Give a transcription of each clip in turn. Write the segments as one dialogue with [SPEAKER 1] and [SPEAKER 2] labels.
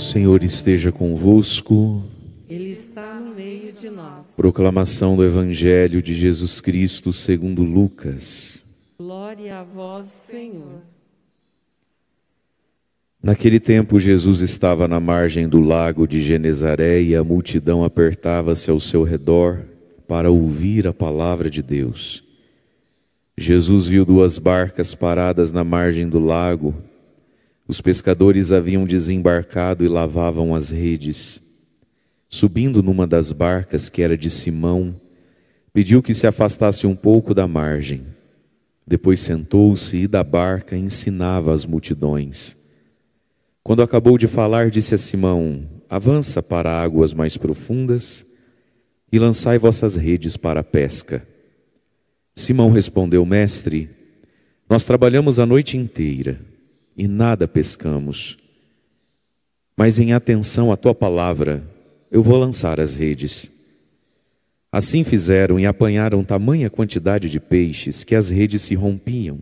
[SPEAKER 1] Senhor esteja convosco. Ele está no meio de nós. Proclamação do Evangelho de Jesus Cristo segundo Lucas. Glória a vós, Senhor. Naquele tempo, Jesus estava na margem do lago de Genezaré e a multidão apertava-se ao seu redor para ouvir a palavra de Deus. Jesus viu duas barcas paradas na margem do lago os pescadores haviam desembarcado e lavavam as redes. Subindo numa das barcas, que era de Simão, pediu que se afastasse um pouco da margem. Depois sentou-se e da barca ensinava as multidões. Quando acabou de falar, disse a Simão: Avança para águas mais profundas e lançai vossas redes para a pesca. Simão respondeu: Mestre, nós trabalhamos a noite inteira e nada pescamos. Mas em atenção à tua palavra, eu vou lançar as redes. Assim fizeram e apanharam tamanha quantidade de peixes que as redes se rompiam.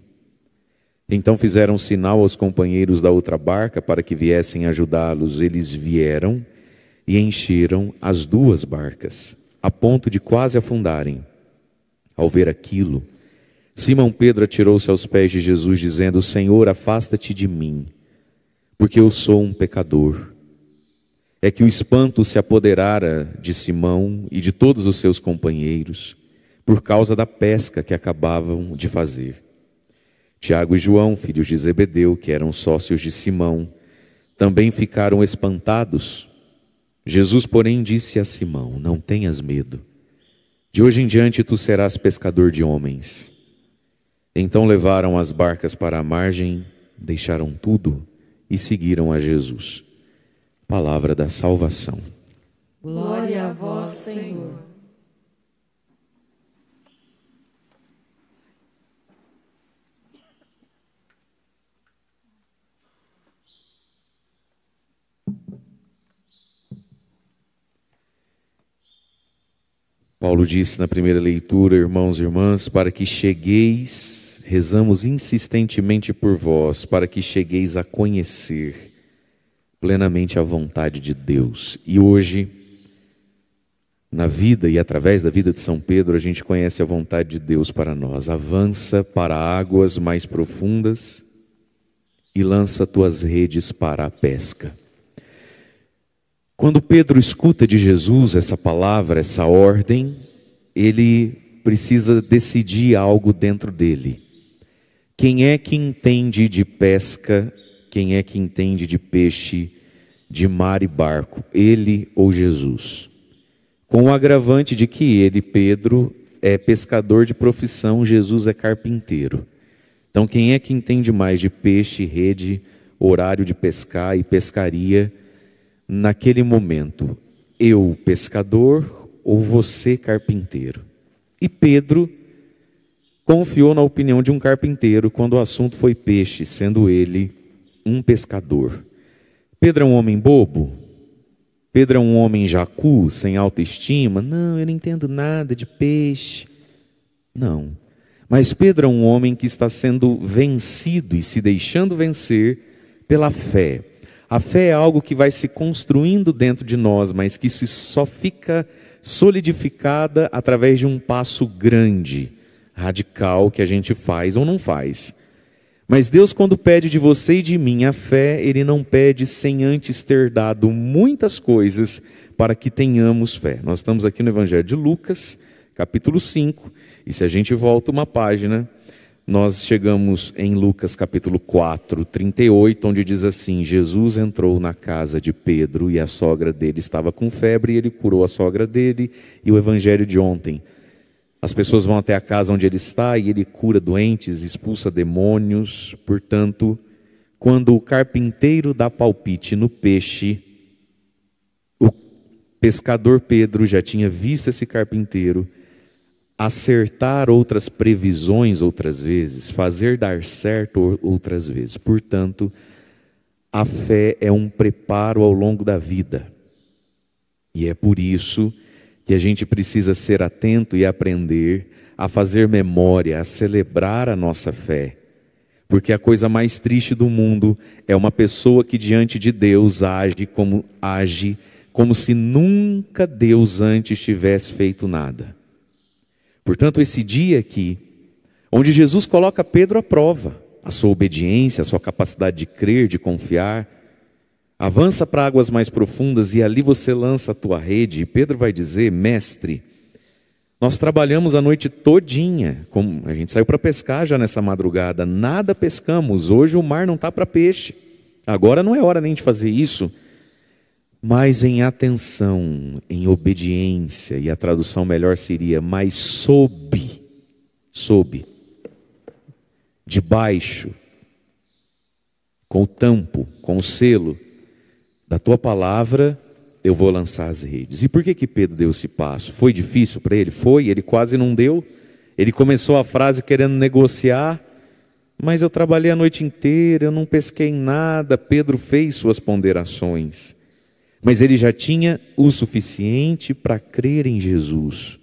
[SPEAKER 1] Então fizeram sinal aos companheiros da outra barca para que viessem ajudá-los. Eles vieram e encheram as duas barcas, a ponto de quase afundarem. Ao ver aquilo, Simão Pedro atirou-se aos pés de Jesus, dizendo: Senhor, afasta-te de mim, porque eu sou um pecador. É que o espanto se apoderara de Simão e de todos os seus companheiros, por causa da pesca que acabavam de fazer. Tiago e João, filhos de Zebedeu, que eram sócios de Simão, também ficaram espantados. Jesus, porém, disse a Simão: Não tenhas medo. De hoje em diante tu serás pescador de homens. Então levaram as barcas para a margem, deixaram tudo e seguiram a Jesus. Palavra da salvação. Glória a vós, Senhor. Paulo disse na primeira leitura, irmãos e irmãs, para que chegueis rezamos insistentemente por vós, para que chegueis a conhecer plenamente a vontade de Deus. E hoje, na vida e através da vida de São Pedro, a gente conhece a vontade de Deus para nós. Avança para águas mais profundas e lança tuas redes para a pesca. Quando Pedro escuta de Jesus essa palavra, essa ordem, ele precisa decidir algo dentro dele. Quem é que entende de pesca? Quem é que entende de peixe, de mar e barco? Ele ou Jesus? Com o agravante de que ele, Pedro, é pescador de profissão, Jesus é carpinteiro. Então, quem é que entende mais de peixe, rede, horário de pescar e pescaria naquele momento? Eu, pescador, ou você, carpinteiro? E Pedro confiou na opinião de um carpinteiro quando o assunto foi peixe, sendo ele um pescador. Pedro é um homem bobo? Pedro é um homem jacu, sem autoestima? Não, eu não entendo nada de peixe. Não. Mas Pedro é um homem que está sendo vencido e se deixando vencer pela fé. A fé é algo que vai se construindo dentro de nós, mas que se só fica solidificada através de um passo grande radical que a gente faz ou não faz. Mas Deus, quando pede de você e de mim a fé, Ele não pede sem antes ter dado muitas coisas para que tenhamos fé. Nós estamos aqui no Evangelho de Lucas, capítulo 5, e se a gente volta uma página, nós chegamos em Lucas capítulo 4, 38, onde diz assim: Jesus entrou na casa de Pedro e a sogra dele estava com febre, e ele curou a sogra dele, e o evangelho de ontem as pessoas vão até a casa onde ele está e ele cura doentes, expulsa demônios. Portanto, quando o carpinteiro dá palpite no peixe, o pescador Pedro já tinha visto esse carpinteiro acertar outras previsões outras vezes, fazer dar certo outras vezes. Portanto, a fé é um preparo ao longo da vida. E é por isso que que a gente precisa ser atento e aprender a fazer memória, a celebrar a nossa fé. Porque a coisa mais triste do mundo é uma pessoa que diante de Deus age como age como se nunca Deus antes tivesse feito nada. Portanto, esse dia aqui, onde Jesus coloca Pedro à prova, a sua obediência, a sua capacidade de crer, de confiar, Avança para águas mais profundas e ali você lança a tua rede. E Pedro vai dizer: Mestre, nós trabalhamos a noite todinha, a gente saiu para pescar já nessa madrugada, nada pescamos, hoje o mar não está para peixe, agora não é hora nem de fazer isso. Mas em atenção, em obediência, e a tradução melhor seria, mas sob, sob, debaixo, com o tampo, com o selo, da tua palavra eu vou lançar as redes. E por que que Pedro deu esse passo? Foi difícil para ele? Foi, ele quase não deu. Ele começou a frase querendo negociar, mas eu trabalhei a noite inteira, eu não pesquei em nada. Pedro fez suas ponderações, mas ele já tinha o suficiente para crer em Jesus.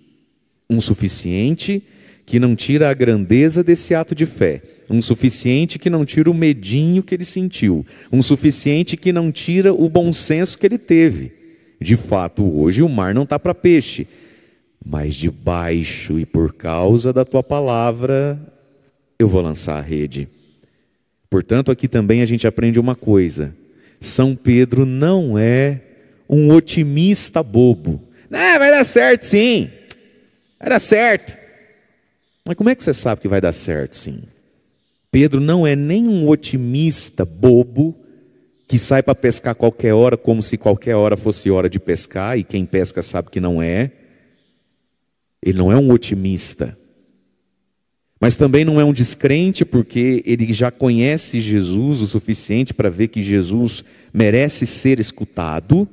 [SPEAKER 1] Um suficiente que não tira a grandeza desse ato de fé, um suficiente que não tira o medinho que ele sentiu. Um suficiente que não tira o bom senso que ele teve. De fato, hoje o mar não está para peixe, mas debaixo e por causa da tua palavra eu vou lançar a rede. Portanto, aqui também a gente aprende uma coisa: São Pedro não é um otimista bobo. Não, vai dar certo sim, vai dar certo. Mas como é que você sabe que vai dar certo sim? Pedro não é nem um otimista bobo que sai para pescar qualquer hora, como se qualquer hora fosse hora de pescar, e quem pesca sabe que não é. Ele não é um otimista. Mas também não é um descrente, porque ele já conhece Jesus o suficiente para ver que Jesus merece ser escutado,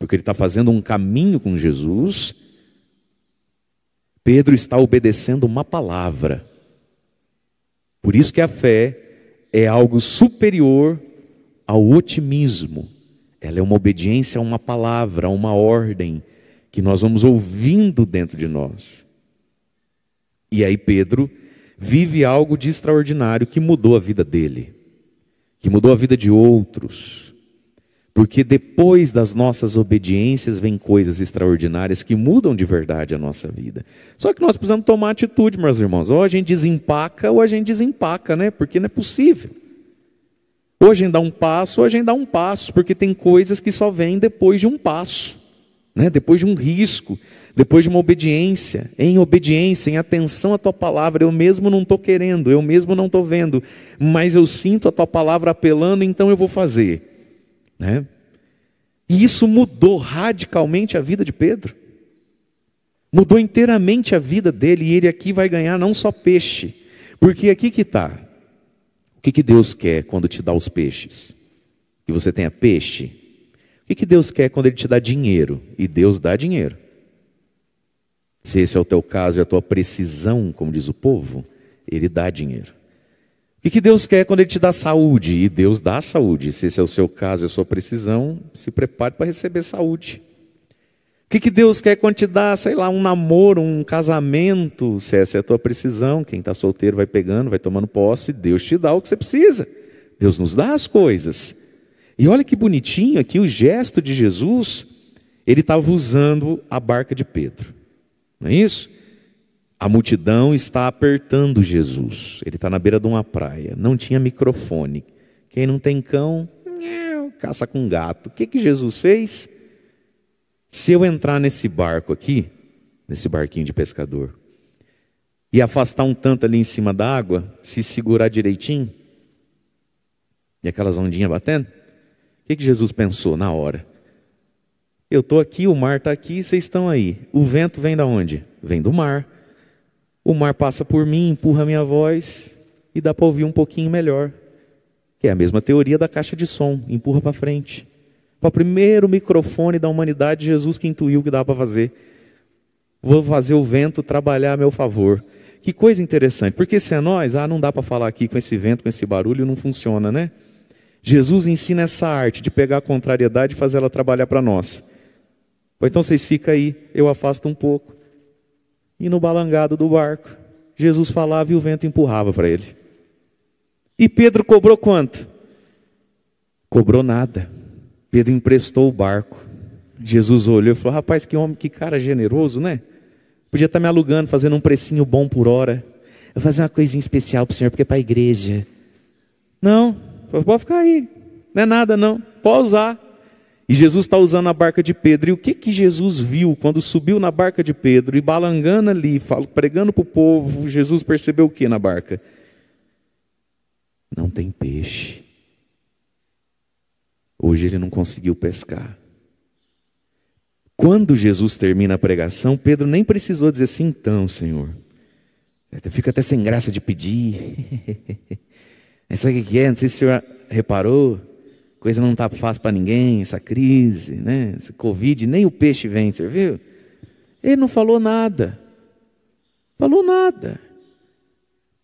[SPEAKER 1] porque ele está fazendo um caminho com Jesus. Pedro está obedecendo uma palavra por isso que a fé é algo superior ao otimismo. Ela é uma obediência a uma palavra, a uma ordem que nós vamos ouvindo dentro de nós. E aí Pedro vive algo de extraordinário que mudou a vida dele, que mudou a vida de outros porque depois das nossas obediências vem coisas extraordinárias que mudam de verdade a nossa vida. Só que nós precisamos tomar atitude, meus irmãos. Ou a gente desempaca ou a gente desempaca, né? Porque não é possível. Ou a gente dá um passo ou a gente dá um passo, porque tem coisas que só vêm depois de um passo, né? Depois de um risco, depois de uma obediência, em obediência, em atenção à tua palavra, eu mesmo não estou querendo, eu mesmo não estou vendo, mas eu sinto a tua palavra apelando, então eu vou fazer. Né? E isso mudou radicalmente a vida de Pedro. Mudou inteiramente a vida dele e ele aqui vai ganhar não só peixe, porque aqui que está. O que, que Deus quer quando te dá os peixes? Que você tenha peixe. O que, que Deus quer quando Ele te dá dinheiro? E Deus dá dinheiro. Se esse é o teu caso e a tua precisão, como diz o povo, Ele dá dinheiro. E que Deus quer quando Ele te dá saúde, e Deus dá saúde. Se esse é o seu caso e a sua precisão, se prepare para receber saúde. O que, que Deus quer quando te dá, sei lá, um namoro, um casamento, se essa é a tua precisão, quem está solteiro vai pegando, vai tomando posse, Deus te dá o que você precisa. Deus nos dá as coisas. E olha que bonitinho aqui o gesto de Jesus, ele estava usando a barca de Pedro. Não é isso? A multidão está apertando Jesus. Ele está na beira de uma praia. Não tinha microfone. Quem não tem cão, caça com gato. O que, que Jesus fez? Se eu entrar nesse barco aqui, nesse barquinho de pescador, e afastar um tanto ali em cima da água, se segurar direitinho, e aquelas ondinhas batendo, o que, que Jesus pensou na hora? Eu estou aqui, o mar está aqui, vocês estão aí. O vento vem da onde? Vem do mar. O mar passa por mim, empurra minha voz e dá para ouvir um pouquinho melhor. Que é a mesma teoria da caixa de som, empurra para frente. Para o primeiro microfone da humanidade, Jesus que intuiu que dá para fazer. Vou fazer o vento trabalhar a meu favor. Que coisa interessante, porque se é nós, ah, não dá para falar aqui com esse vento, com esse barulho, não funciona, né? Jesus ensina essa arte de pegar a contrariedade e fazer ela trabalhar para nós. Ou então vocês ficam aí, eu afasto um pouco. E no balangado do barco, Jesus falava e o vento empurrava para ele. E Pedro cobrou quanto? Cobrou nada. Pedro emprestou o barco. Jesus olhou e falou: Rapaz, que homem, que cara generoso, né? Podia estar tá me alugando, fazendo um precinho bom por hora. Eu vou fazer uma coisinha especial para o senhor, porque é para a igreja. Não, pode ficar aí. Não é nada, não. Pode usar. E Jesus está usando a barca de Pedro. E o que, que Jesus viu quando subiu na barca de Pedro e balangando ali, pregando para o povo? Jesus percebeu o que na barca? Não tem peixe. Hoje ele não conseguiu pescar. Quando Jesus termina a pregação, Pedro nem precisou dizer assim, então, Senhor. Fica até sem graça de pedir. Sabe o que é? Não sei se o senhor reparou coisa não está fácil para ninguém, essa crise, né? Esse Covid, nem o peixe vem, você viu? Ele não falou nada. Falou nada.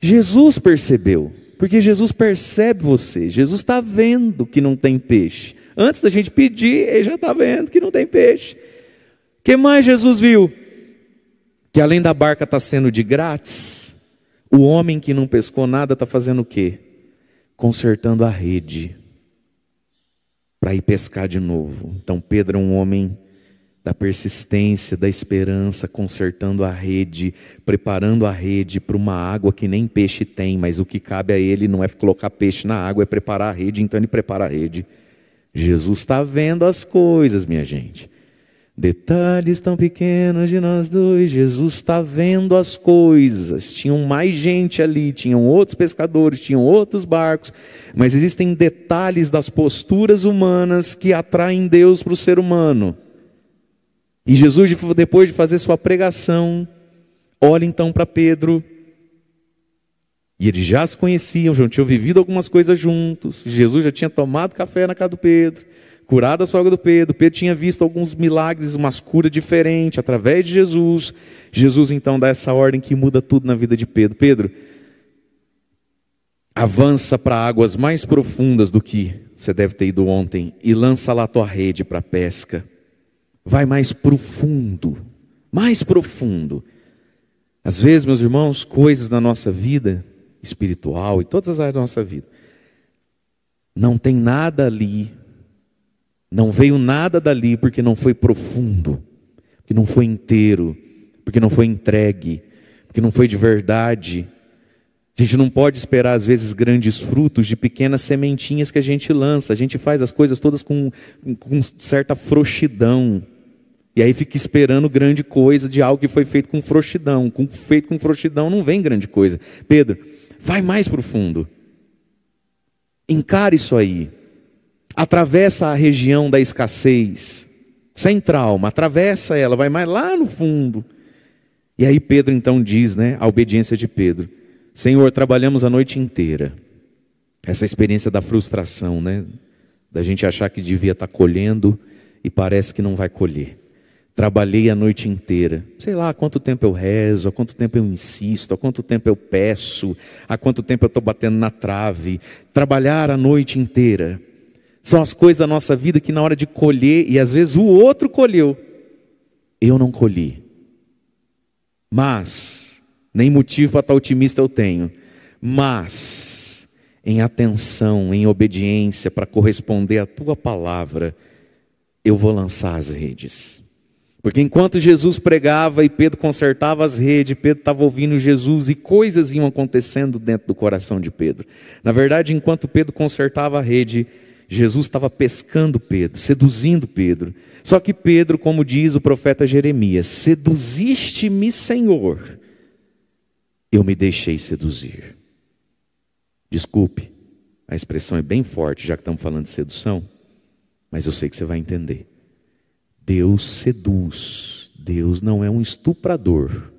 [SPEAKER 1] Jesus percebeu, porque Jesus percebe você, Jesus está vendo que não tem peixe. Antes da gente pedir, ele já está vendo que não tem peixe. O que mais Jesus viu? Que além da barca estar tá sendo de grátis, o homem que não pescou nada está fazendo o quê? Consertando a rede para ir pescar de novo. Então Pedro é um homem da persistência, da esperança, consertando a rede, preparando a rede para uma água que nem peixe tem, mas o que cabe a ele não é colocar peixe na água, é preparar a rede, então ele prepara a rede. Jesus está vendo as coisas, minha gente. Detalhes tão pequenos de nós dois, Jesus está vendo as coisas. Tinham mais gente ali, tinham outros pescadores, tinham outros barcos, mas existem detalhes das posturas humanas que atraem Deus para o ser humano. E Jesus, depois de fazer sua pregação, olha então para Pedro, e eles já se conheciam, já tinham vivido algumas coisas juntos, Jesus já tinha tomado café na casa do Pedro curado a sogra do Pedro. Pedro tinha visto alguns milagres, umas curas diferentes através de Jesus. Jesus então dá essa ordem que muda tudo na vida de Pedro. Pedro, avança para águas mais profundas do que você deve ter ido ontem e lança lá tua rede para pesca. Vai mais profundo, mais profundo. Às vezes, meus irmãos, coisas na nossa vida espiritual e todas as áreas da nossa vida não tem nada ali não veio nada dali porque não foi profundo, porque não foi inteiro, porque não foi entregue, porque não foi de verdade. A gente não pode esperar, às vezes, grandes frutos de pequenas sementinhas que a gente lança. A gente faz as coisas todas com, com certa frouxidão. E aí fica esperando grande coisa de algo que foi feito com frouxidão. Com, feito com frouxidão não vem grande coisa. Pedro, vai mais profundo. Encare isso aí atravessa a região da escassez, sem trauma, atravessa ela, vai mais lá no fundo. E aí Pedro então diz, né, a obediência de Pedro: Senhor, trabalhamos a noite inteira. Essa experiência da frustração, né, da gente achar que devia estar colhendo e parece que não vai colher. Trabalhei a noite inteira. Sei lá há quanto tempo eu rezo, há quanto tempo eu insisto, há quanto tempo eu peço, há quanto tempo eu estou batendo na trave. Trabalhar a noite inteira. São as coisas da nossa vida que na hora de colher, e às vezes o outro colheu, eu não colhi. Mas, nem motivo para estar otimista eu tenho, mas, em atenção, em obediência, para corresponder à tua palavra, eu vou lançar as redes. Porque enquanto Jesus pregava e Pedro consertava as redes, Pedro estava ouvindo Jesus e coisas iam acontecendo dentro do coração de Pedro. Na verdade, enquanto Pedro consertava a rede, Jesus estava pescando Pedro, seduzindo Pedro. Só que Pedro, como diz o profeta Jeremias, seduziste-me, Senhor. Eu me deixei seduzir. Desculpe, a expressão é bem forte, já que estamos falando de sedução, mas eu sei que você vai entender. Deus seduz, Deus não é um estuprador.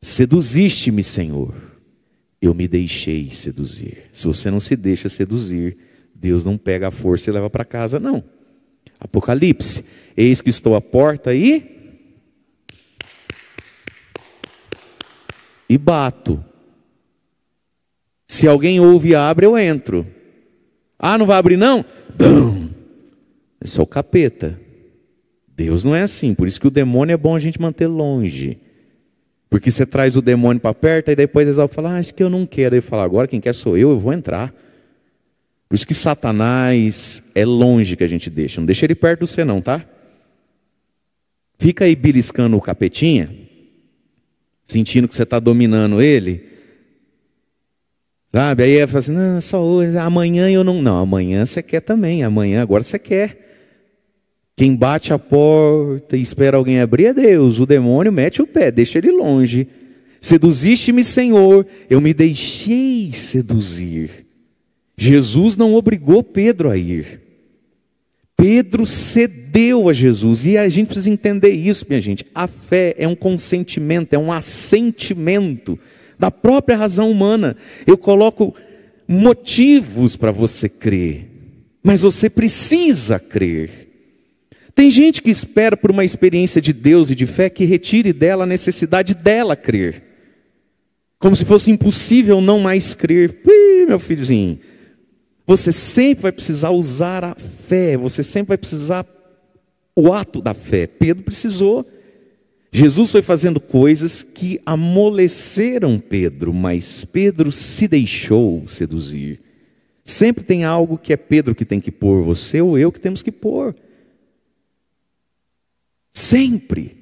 [SPEAKER 1] Seduziste-me, Senhor. Eu me deixei seduzir. Se você não se deixa seduzir, Deus não pega a força e leva para casa, não. Apocalipse: Eis que estou à porta e. E bato. Se alguém ouve e abre, eu entro. Ah, não vai abrir não? Bum. É só o capeta. Deus não é assim. Por isso que o demônio é bom a gente manter longe. Porque você traz o demônio para perto e depois eles vão falar, ah, isso que eu não quero. Ele fala, agora quem quer sou eu, eu vou entrar. Por isso que Satanás é longe que a gente deixa. Não deixa ele perto de você, não, tá? Fica aí beliscando o capetinha, sentindo que você está dominando ele. Sabe? Aí ele fala assim: não, só hoje, amanhã eu não. Não, amanhã você quer também, amanhã agora você quer. Quem bate a porta e espera alguém abrir é Deus. O demônio mete o pé, deixa ele longe. Seduziste-me, Senhor, eu me deixei seduzir. Jesus não obrigou Pedro a ir. Pedro cedeu a Jesus. E a gente precisa entender isso, minha gente. A fé é um consentimento, é um assentimento da própria razão humana. Eu coloco motivos para você crer, mas você precisa crer. Tem gente que espera por uma experiência de Deus e de fé que retire dela a necessidade dela crer. Como se fosse impossível não mais crer. Ih, meu filhozinho, você sempre vai precisar usar a fé, você sempre vai precisar o ato da fé. Pedro precisou. Jesus foi fazendo coisas que amoleceram Pedro, mas Pedro se deixou seduzir. Sempre tem algo que é Pedro que tem que pôr, você ou eu que temos que pôr. Sempre.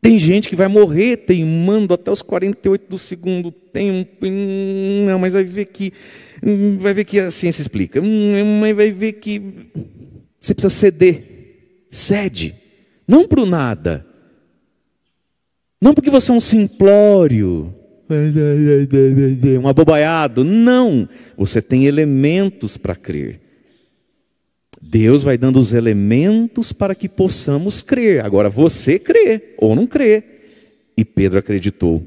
[SPEAKER 1] Tem gente que vai morrer teimando até os 48 do segundo tempo, hum, não, mas vai ver que Hum, vai ver que a ciência explica, hum, mas vai ver que você precisa ceder. Cede. Não para o nada. Não porque você é um simplório, um abobaiado. Não. Você tem elementos para crer. Deus vai dando os elementos para que possamos crer. Agora você crê ou não crê. E Pedro acreditou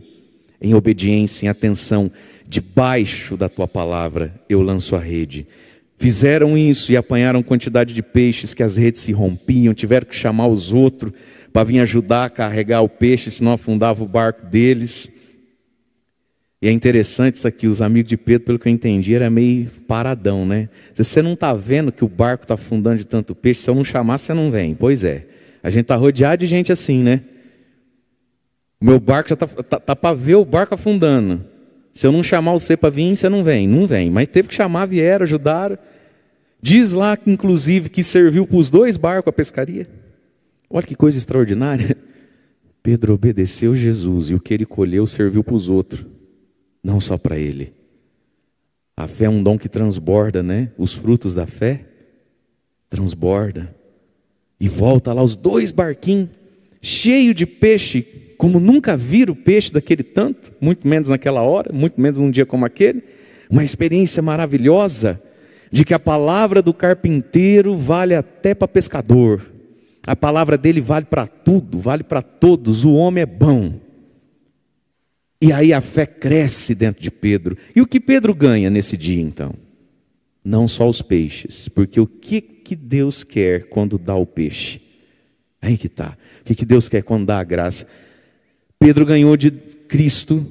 [SPEAKER 1] em obediência, em atenção, debaixo da tua palavra eu lanço a rede. Fizeram isso e apanharam quantidade de peixes que as redes se rompiam, tiveram que chamar os outros para vir ajudar a carregar o peixe, senão afundava o barco deles. E é interessante isso aqui, os amigos de Pedro, pelo que eu entendi, era meio paradão, né? Se você não está vendo que o barco está afundando de tanto peixe, se eu não chamar, você não vem. Pois é, a gente está rodeado de gente assim, né? O meu barco já está tá, tá, tá para ver o barco afundando. Se eu não chamar você para vir, você não vem. Não vem. Mas teve que chamar, vieram, ajudaram. Diz lá, inclusive, que serviu para os dois barcos a pescaria. Olha que coisa extraordinária. Pedro obedeceu Jesus e o que ele colheu serviu para os outros, não só para ele. A fé é um dom que transborda, né? Os frutos da fé transborda. E volta lá os dois barquinhos, cheio de peixe, como nunca vira o peixe daquele tanto, muito menos naquela hora, muito menos num dia como aquele, uma experiência maravilhosa de que a palavra do carpinteiro vale até para pescador. A palavra dele vale para tudo, vale para todos. O homem é bom. E aí a fé cresce dentro de Pedro. E o que Pedro ganha nesse dia então? Não só os peixes, porque o que, que Deus quer quando dá o peixe? Aí que está. O que, que Deus quer quando dá a graça? Pedro ganhou de Cristo,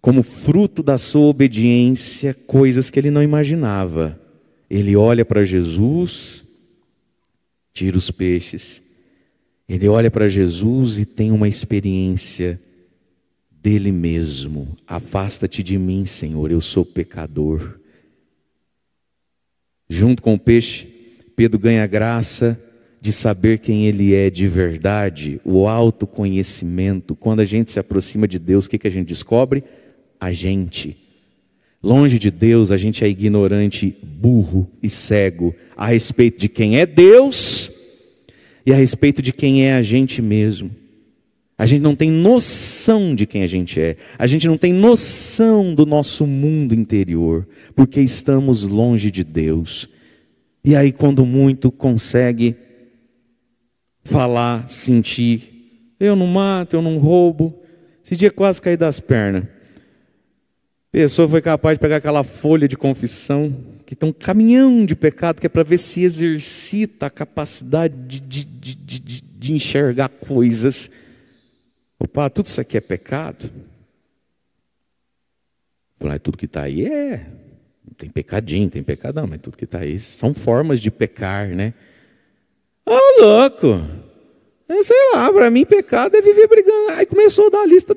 [SPEAKER 1] como fruto da sua obediência, coisas que ele não imaginava. Ele olha para Jesus, tira os peixes. Ele olha para Jesus e tem uma experiência dele mesmo. Afasta-te de mim, Senhor, eu sou pecador. Junto com o peixe, Pedro ganha graça de saber quem Ele é de verdade, o autoconhecimento, quando a gente se aproxima de Deus, o que, que a gente descobre? A gente. Longe de Deus, a gente é ignorante, burro e cego a respeito de quem é Deus e a respeito de quem é a gente mesmo. A gente não tem noção de quem a gente é, a gente não tem noção do nosso mundo interior, porque estamos longe de Deus. E aí, quando muito, consegue falar, sentir. Eu não mato, eu não roubo. Esse dia quase caí das pernas. A pessoa foi capaz de pegar aquela folha de confissão, que tem tá um caminhão de pecado, que é para ver se exercita a capacidade de, de, de, de, de enxergar coisas. Opa, tudo isso aqui é pecado? Falar, é, tudo que está aí é. Tem pecadinho, tem pecadão, mas tudo que está aí são formas de pecar, né? Ô oh, louco! Eu é, sei lá, para mim pecado é viver brigando. Aí começou a dar a lista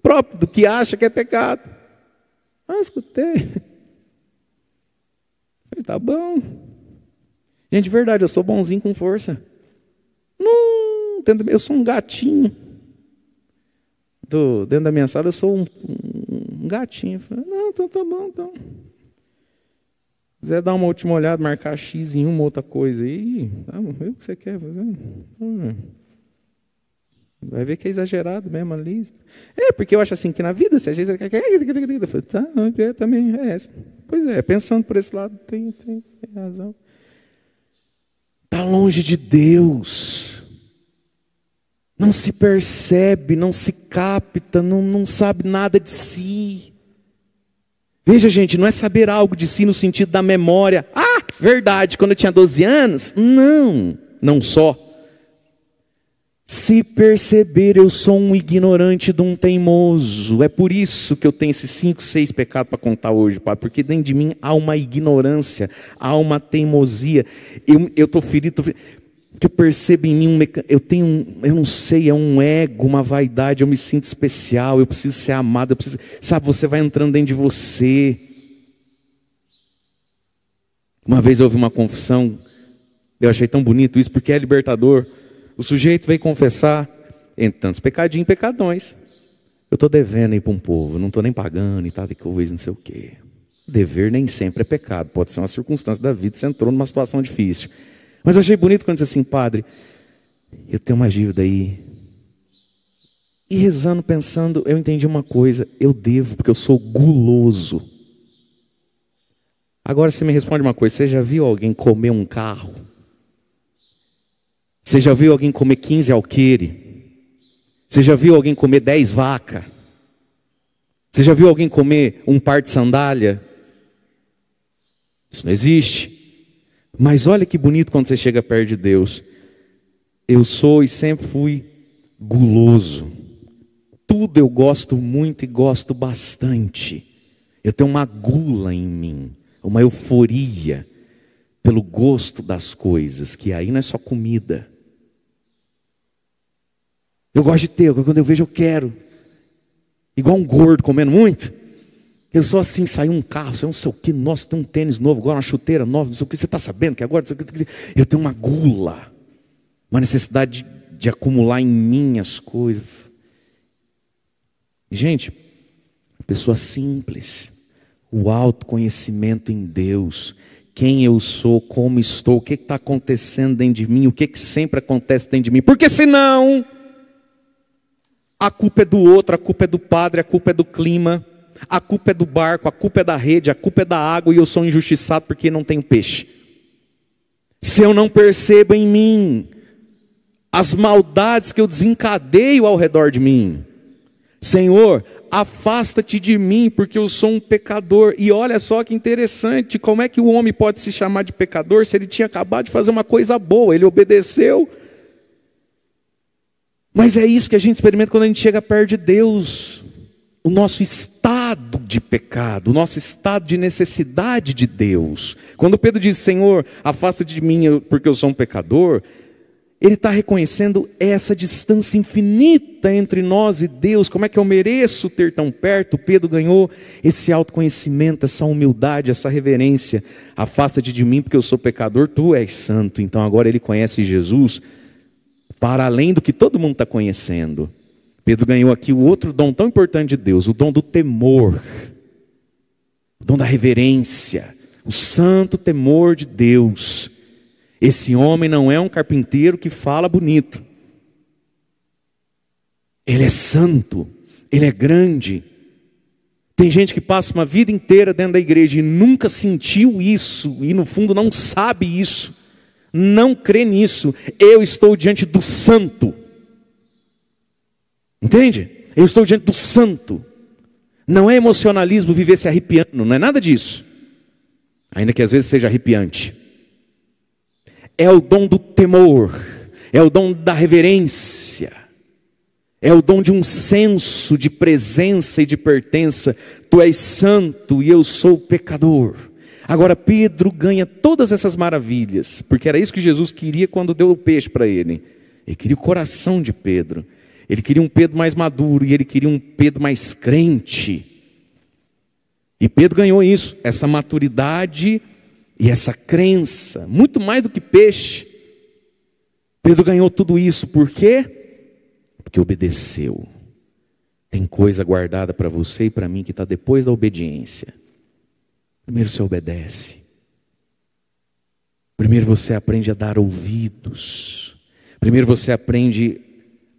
[SPEAKER 1] própria do que acha que é pecado. Ah, escutei. Falei, tá bom. Gente, de verdade, eu sou bonzinho com força. Não, dentro, eu sou um gatinho. Do, dentro da minha sala, eu sou um, um, um gatinho. Falei, não, então tá bom, então quiser dar uma última olhada, marcar X em uma outra coisa aí, tá, vê o que você quer fazer. Ah, vai ver que é exagerado mesmo a lista. É, porque eu acho assim que na vida, se a gente... você Eu tá, eu é, também é essa. Pois é, pensando por esse lado, tem, tem, tem razão. Está longe de Deus. Não se percebe, não se capta, não, não sabe nada de si. Veja, gente, não é saber algo de si no sentido da memória. Ah, verdade, quando eu tinha 12 anos? Não, não só. Se perceber, eu sou um ignorante de um teimoso. É por isso que eu tenho esses cinco, seis pecados para contar hoje, Pai. Porque dentro de mim há uma ignorância, há uma teimosia. Eu estou ferido, ferido que eu percebo em mim um meca... eu tenho um, eu não sei, é um ego, uma vaidade, eu me sinto especial, eu preciso ser amado, eu preciso, sabe, você vai entrando dentro de você. Uma vez houve uma confissão, eu achei tão bonito isso porque é libertador. O sujeito veio confessar, entre tantos pecadinhos, pecadões. Eu estou devendo aí para um povo, não estou nem pagando e tal, de coisa, não sei o quê. Dever nem sempre é pecado, pode ser uma circunstância da vida, você entrou numa situação difícil. Mas eu achei bonito quando disse assim, padre, eu tenho uma dívida aí. E rezando, pensando, eu entendi uma coisa, eu devo, porque eu sou guloso. Agora você me responde uma coisa, você já viu alguém comer um carro? Você já viu alguém comer 15 alqueire? Você já viu alguém comer 10 vaca? Você já viu alguém comer um par de sandália? Isso não existe. Mas olha que bonito quando você chega perto de Deus. Eu sou e sempre fui guloso. Tudo eu gosto muito e gosto bastante. Eu tenho uma gula em mim, uma euforia pelo gosto das coisas, que aí não é só comida. Eu gosto de ter, quando eu vejo eu quero. Igual um gordo comendo muito. Eu sou assim, saiu um carro, saiu não sei o que, nossa, tem um tênis novo, agora uma chuteira nova, não sei o que, você está sabendo que agora, eu tenho uma gula, uma necessidade de, de acumular em mim as coisas. Gente, pessoa simples, o autoconhecimento em Deus, quem eu sou, como estou, o que está acontecendo dentro de mim, o que, que sempre acontece dentro de mim, porque senão a culpa é do outro, a culpa é do padre, a culpa é do clima a culpa é do barco, a culpa é da rede, a culpa é da água e eu sou injustiçado porque não tenho peixe. Se eu não percebo em mim as maldades que eu desencadeio ao redor de mim, Senhor, afasta-te de mim, porque eu sou um pecador. E olha só que interessante, como é que o homem pode se chamar de pecador se ele tinha acabado de fazer uma coisa boa, ele obedeceu. Mas é isso que a gente experimenta quando a gente chega perto de Deus. O nosso estado estado de pecado, o nosso estado de necessidade de Deus. Quando Pedro diz, Senhor, afasta de mim porque eu sou um pecador, ele está reconhecendo essa distância infinita entre nós e Deus. Como é que eu mereço ter tão perto? Pedro ganhou esse autoconhecimento, essa humildade, essa reverência. Afasta-te de mim, porque eu sou pecador, tu és santo. Então agora ele conhece Jesus para além do que todo mundo está conhecendo. Pedro ganhou aqui o outro dom tão importante de Deus, o dom do temor, o dom da reverência, o santo temor de Deus. Esse homem não é um carpinteiro que fala bonito. Ele é santo, ele é grande. Tem gente que passa uma vida inteira dentro da igreja e nunca sentiu isso, e no fundo não sabe isso, não crê nisso. Eu estou diante do santo. Entende? Eu estou diante do santo. Não é emocionalismo viver se arrepiando, não é nada disso. Ainda que às vezes seja arrepiante. É o dom do temor, é o dom da reverência, é o dom de um senso de presença e de pertença. Tu és santo e eu sou pecador. Agora, Pedro ganha todas essas maravilhas, porque era isso que Jesus queria quando deu o peixe para ele. Ele queria o coração de Pedro. Ele queria um Pedro mais maduro e ele queria um Pedro mais crente. E Pedro ganhou isso, essa maturidade e essa crença, muito mais do que peixe. Pedro ganhou tudo isso, por quê? Porque obedeceu. Tem coisa guardada para você e para mim que está depois da obediência. Primeiro você obedece. Primeiro você aprende a dar ouvidos. Primeiro você aprende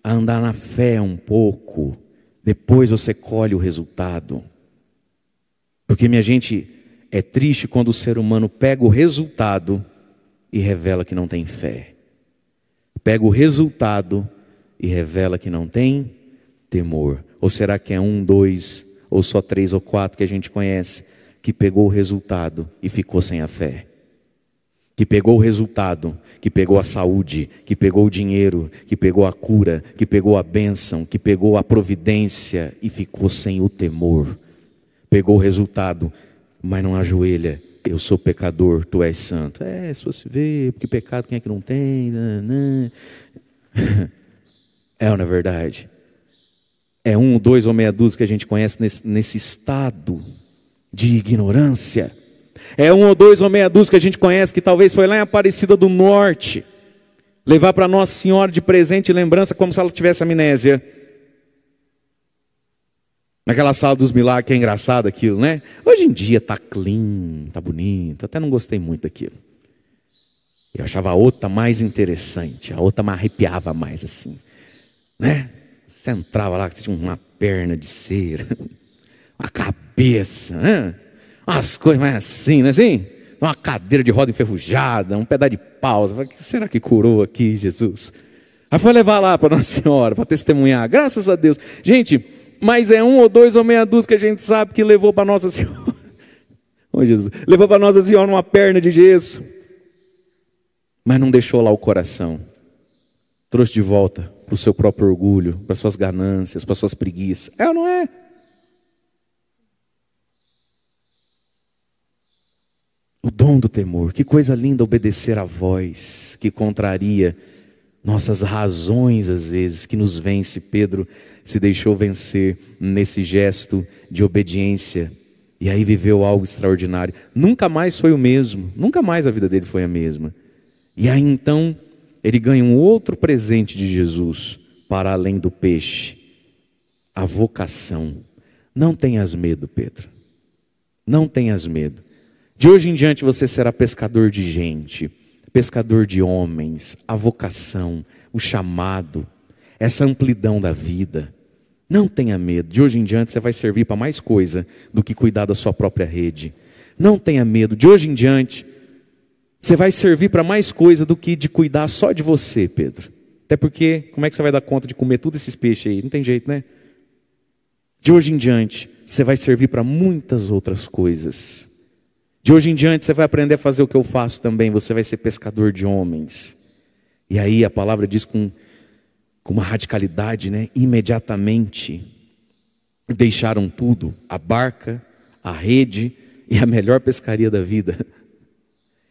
[SPEAKER 1] a andar na fé um pouco, depois você colhe o resultado. Porque, minha gente, é triste quando o ser humano pega o resultado e revela que não tem fé. Pega o resultado e revela que não tem temor. Ou será que é um, dois, ou só três ou quatro que a gente conhece que pegou o resultado e ficou sem a fé? que pegou o resultado, que pegou a saúde, que pegou o dinheiro, que pegou a cura, que pegou a bênção, que pegou a providência e ficou sem o temor. Pegou o resultado, mas não ajoelha. Eu sou pecador, tu és santo. É, se você vê, porque pecado quem é que não tem? É não É, na verdade. É um, dois ou meia dúzia que a gente conhece nesse, nesse estado de ignorância é um ou dois ou meia dúzia que a gente conhece, que talvez foi lá em Aparecida do Norte, levar para Nossa Senhora de presente e lembrança, como se ela tivesse amnésia. Naquela sala dos milagres, que é engraçado aquilo, né? Hoje em dia tá clean, tá bonito, até não gostei muito daquilo. Eu achava a outra mais interessante, a outra me arrepiava mais assim, né? Você entrava lá, você tinha uma perna de cera, uma cabeça, né? umas coisas mais assim, não é assim? Uma cadeira de roda enferrujada, um pedaço de pausa. Falei, será que curou aqui, Jesus? Aí foi levar lá para Nossa Senhora, para testemunhar. Graças a Deus. Gente, mas é um ou dois ou meia dúzia que a gente sabe que levou para Nossa Senhora. Oh, Jesus. Levou para Nossa Senhora uma perna de gesso. Mas não deixou lá o coração. Trouxe de volta para o seu próprio orgulho, para suas ganâncias, para suas preguiças. É ou não é? dom do temor. Que coisa linda obedecer à voz que contraria nossas razões às vezes que nos vence. Pedro se deixou vencer nesse gesto de obediência e aí viveu algo extraordinário. Nunca mais foi o mesmo, nunca mais a vida dele foi a mesma. E aí então ele ganha um outro presente de Jesus para além do peixe, a vocação. Não tenhas medo, Pedro. Não tenhas medo. De hoje em diante você será pescador de gente, pescador de homens, a vocação, o chamado, essa amplidão da vida. Não tenha medo, de hoje em diante você vai servir para mais coisa do que cuidar da sua própria rede. Não tenha medo, de hoje em diante você vai servir para mais coisa do que de cuidar só de você, Pedro. Até porque, como é que você vai dar conta de comer todos esses peixes aí? Não tem jeito, né? De hoje em diante, você vai servir para muitas outras coisas. De hoje em diante você vai aprender a fazer o que eu faço também, você vai ser pescador de homens. E aí a palavra diz com, com uma radicalidade, né? Imediatamente deixaram tudo: a barca, a rede e a melhor pescaria da vida.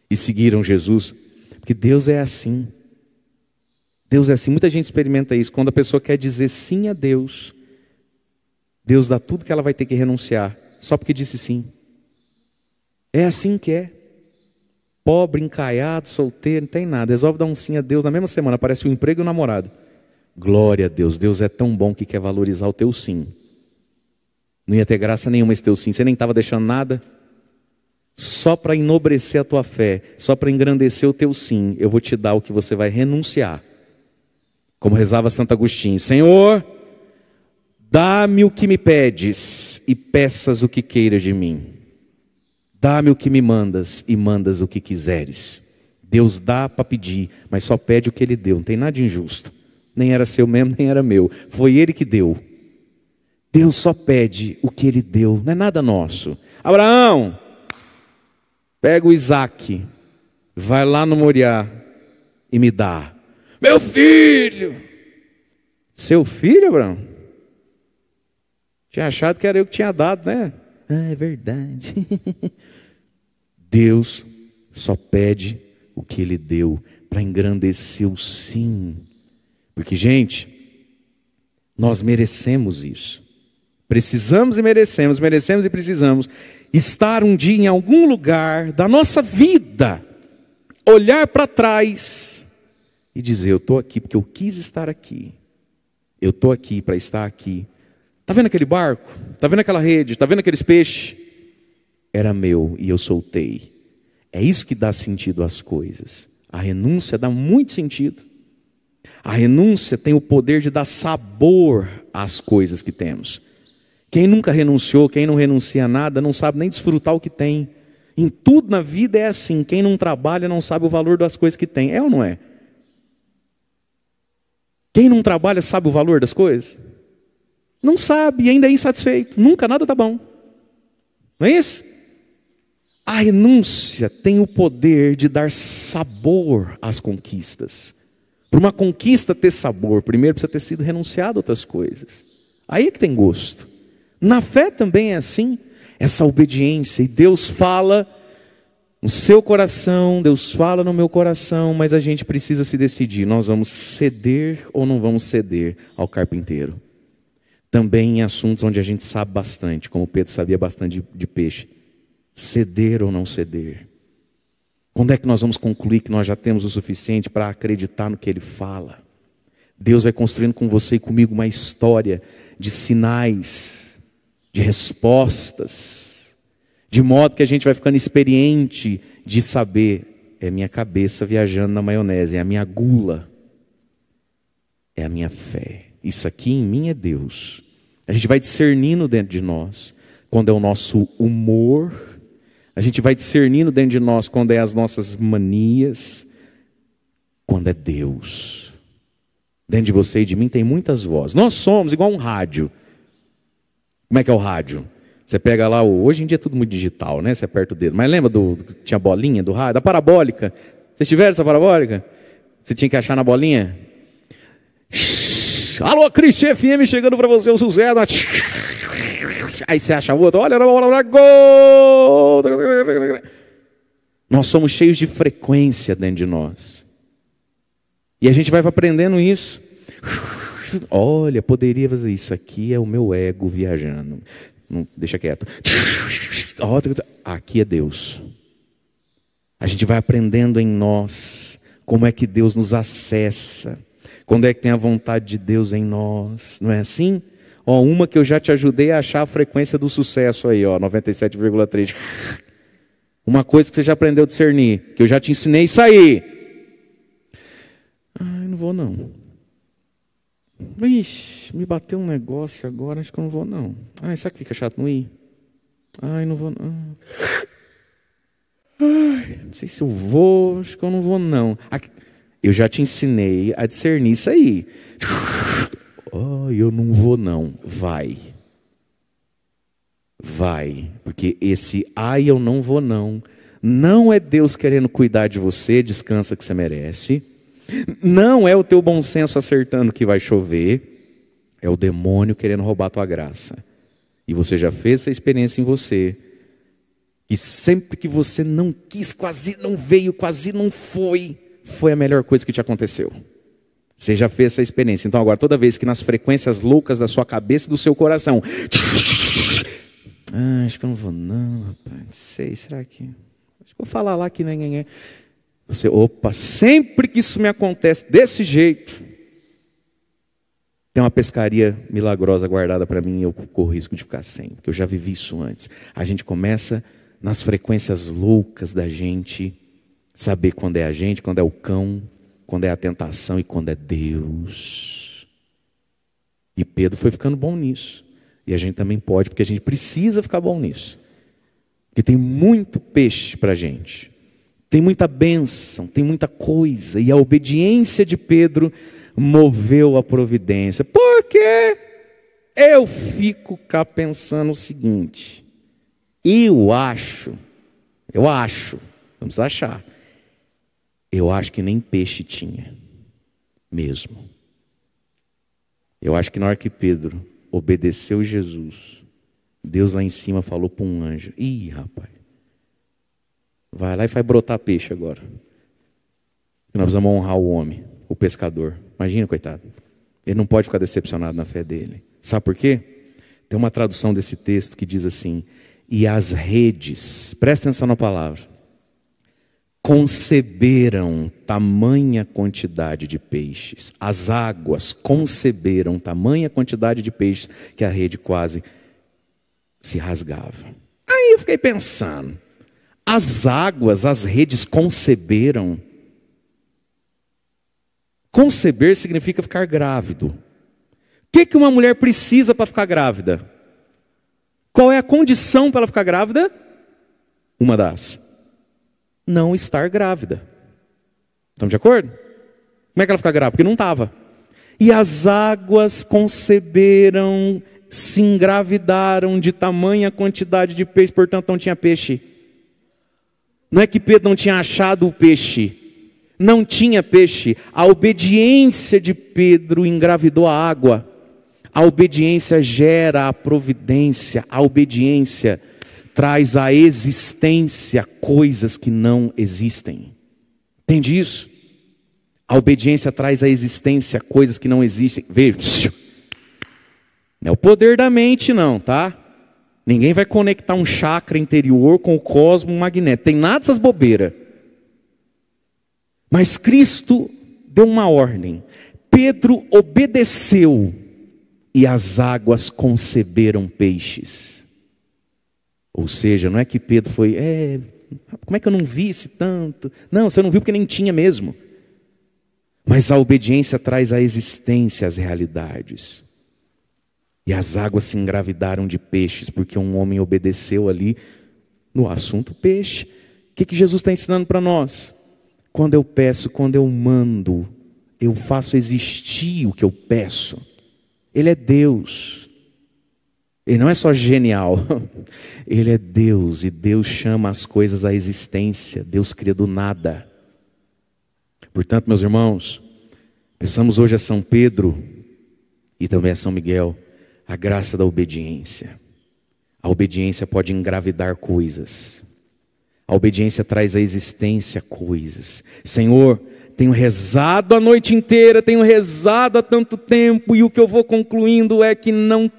[SPEAKER 1] E seguiram Jesus, porque Deus é assim. Deus é assim. Muita gente experimenta isso. Quando a pessoa quer dizer sim a Deus, Deus dá tudo que ela vai ter que renunciar, só porque disse sim. É assim que é. Pobre, encaiado, solteiro, não tem nada. Resolve dar um sim a Deus na mesma semana, aparece o um emprego e o um namorado. Glória a Deus, Deus é tão bom que quer valorizar o teu sim. Não ia ter graça nenhuma esse teu sim, você nem estava deixando nada. Só para enobrecer a tua fé, só para engrandecer o teu sim, eu vou te dar o que você vai renunciar. Como rezava Santo Agostinho: Senhor, dá-me o que me pedes e peças o que queiras de mim. Dá-me o que me mandas e mandas o que quiseres. Deus dá para pedir, mas só pede o que ele deu, não tem nada de injusto. Nem era seu mesmo, nem era meu. Foi ele que deu. Deus só pede o que ele deu, não é nada nosso. Abraão, pega o Isaac, vai lá no Moriá e me dá. Meu filho! Seu filho, Abraão? Tinha achado que era eu que tinha dado, né? Ah, é verdade. Deus só pede o que ele deu para engrandecer o sim. Porque, gente, nós merecemos isso. Precisamos e merecemos, merecemos e precisamos estar um dia em algum lugar da nossa vida, olhar para trás e dizer: Eu estou aqui porque eu quis estar aqui. Eu estou aqui para estar aqui Está vendo aquele barco? Está vendo aquela rede? Está vendo aqueles peixes? Era meu e eu soltei. É isso que dá sentido às coisas. A renúncia dá muito sentido. A renúncia tem o poder de dar sabor às coisas que temos. Quem nunca renunciou, quem não renuncia a nada, não sabe nem desfrutar o que tem. Em tudo na vida é assim: quem não trabalha não sabe o valor das coisas que tem. É ou não é? Quem não trabalha sabe o valor das coisas? Não sabe, ainda é insatisfeito. Nunca nada está bom. Não é isso? A renúncia tem o poder de dar sabor às conquistas. Para uma conquista ter sabor, primeiro precisa ter sido renunciado a outras coisas. Aí é que tem gosto. Na fé também é assim, essa obediência. E Deus fala no seu coração, Deus fala no meu coração, mas a gente precisa se decidir: nós vamos ceder ou não vamos ceder ao carpinteiro também em assuntos onde a gente sabe bastante, como Pedro sabia bastante de, de peixe. Ceder ou não ceder? Quando é que nós vamos concluir que nós já temos o suficiente para acreditar no que ele fala? Deus vai construindo com você e comigo uma história de sinais, de respostas, de modo que a gente vai ficando experiente de saber: é minha cabeça viajando na maionese, é a minha gula, é a minha fé. Isso aqui em mim é Deus. A gente vai discernindo dentro de nós quando é o nosso humor, a gente vai discernindo dentro de nós quando é as nossas manias, quando é Deus. Dentro de você e de mim tem muitas vozes. Nós somos igual um rádio. Como é que é o rádio? Você pega lá, o... hoje em dia é tudo muito digital, né? Você aperta o dedo. Mas lembra do tinha bolinha do rádio, da parabólica? Vocês tiveram essa parabólica? Você tinha que achar na bolinha? Alô, Cris FM chegando para você, o Suzé. Aí você acha outro. Olha, é gol! Nós somos cheios de frequência dentro de nós. E a gente vai aprendendo isso. Olha, poderia fazer isso aqui, é o meu ego viajando. Não, deixa quieto. Aqui é Deus. A gente vai aprendendo em nós como é que Deus nos acessa quando é que tem a vontade de Deus em nós? Não é assim? Ó, uma que eu já te ajudei a achar a frequência do sucesso aí, ó, 97,3. Uma coisa que você já aprendeu a discernir, que eu já te ensinei isso aí. Ai, não vou não. Ixi, me bateu um negócio agora, acho que eu não vou não. Ai, será que fica chato não ir? Ai, não vou não. Ai, não sei se eu vou, acho que eu não vou não. Aqui, eu já te ensinei a discernir isso aí. Oh, eu não vou não. Vai. Vai. Porque esse ai, eu não vou não. Não é Deus querendo cuidar de você, descansa que você merece. Não é o teu bom senso acertando que vai chover. É o demônio querendo roubar tua graça. E você já fez essa experiência em você. E sempre que você não quis, quase não veio, quase não foi, foi a melhor coisa que te aconteceu. Você já fez essa experiência. Então agora, toda vez que nas frequências loucas da sua cabeça e do seu coração. Ah, acho que eu não vou, não, rapaz. Não sei, será que. Acho que vou falar lá que ninguém é. Você, opa, sempre que isso me acontece desse jeito, tem uma pescaria milagrosa guardada para mim e eu corro risco de ficar sem, porque eu já vivi isso antes. A gente começa nas frequências loucas da gente Saber quando é a gente, quando é o cão, quando é a tentação e quando é Deus. E Pedro foi ficando bom nisso. E a gente também pode, porque a gente precisa ficar bom nisso. Porque tem muito peixe para a gente. Tem muita bênção, tem muita coisa. E a obediência de Pedro moveu a providência. Porque eu fico cá pensando o seguinte. Eu acho, eu acho, vamos achar, eu acho que nem peixe tinha, mesmo. Eu acho que na hora que Pedro obedeceu Jesus, Deus lá em cima falou para um anjo: Ih, rapaz, vai lá e vai brotar peixe agora. Nós precisamos honrar o homem, o pescador. Imagina, coitado. Ele não pode ficar decepcionado na fé dele. Sabe por quê? Tem uma tradução desse texto que diz assim: E as redes, presta atenção na palavra, conceberam tamanha quantidade de peixes. As águas conceberam tamanha quantidade de peixes que a rede quase se rasgava. Aí eu fiquei pensando, as águas, as redes conceberam. Conceber significa ficar grávido. O que, que uma mulher precisa para ficar grávida? Qual é a condição para ela ficar grávida? Uma das não estar grávida. Estamos de acordo? Como é que ela fica grávida? Porque não estava. E as águas conceberam, se engravidaram de tamanha quantidade de peixe, portanto não tinha peixe. Não é que Pedro não tinha achado o peixe, não tinha peixe. A obediência de Pedro engravidou a água. A obediência gera a providência, a obediência traz à existência coisas que não existem. Entende isso? A obediência traz à existência coisas que não existem. Veja, não é o poder da mente, não, tá? Ninguém vai conectar um chakra interior com o cosmo magnético. Tem nada dessas bobeiras. Mas Cristo deu uma ordem. Pedro obedeceu e as águas conceberam peixes. Ou seja, não é que Pedro foi, é, como é que eu não vi esse tanto? Não, você não viu porque nem tinha mesmo. Mas a obediência traz a existência as realidades. E as águas se engravidaram de peixes, porque um homem obedeceu ali no assunto peixe. O que, que Jesus está ensinando para nós? Quando eu peço, quando eu mando, eu faço existir o que eu peço. Ele é Deus. Ele não é só genial, ele é Deus e Deus chama as coisas à existência. Deus cria do nada. Portanto, meus irmãos, pensamos hoje a São Pedro e também a São Miguel, a graça da obediência. A obediência pode engravidar coisas. A obediência traz à existência coisas. Senhor, tenho rezado a noite inteira, tenho rezado há tanto tempo, e o que eu vou concluindo é que não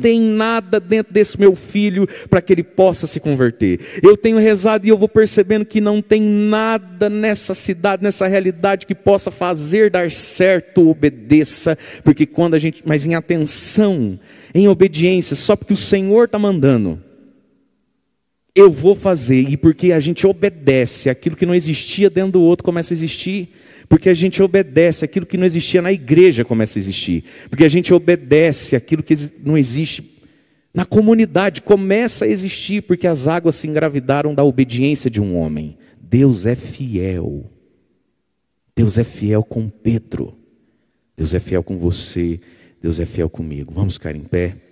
[SPEAKER 1] tem nada dentro desse meu filho para que ele possa se converter. Eu tenho rezado e eu vou percebendo que não tem nada nessa cidade, nessa realidade que possa fazer dar certo, obedeça, porque quando a gente, mas em atenção, em obediência, só porque o Senhor está mandando. Eu vou fazer, e porque a gente obedece aquilo que não existia dentro do outro começa a existir. Porque a gente obedece aquilo que não existia na igreja começa a existir. Porque a gente obedece aquilo que não existe na comunidade começa a existir porque as águas se engravidaram da obediência de um homem. Deus é fiel. Deus é fiel com Pedro. Deus é fiel com você. Deus é fiel comigo. Vamos ficar em pé.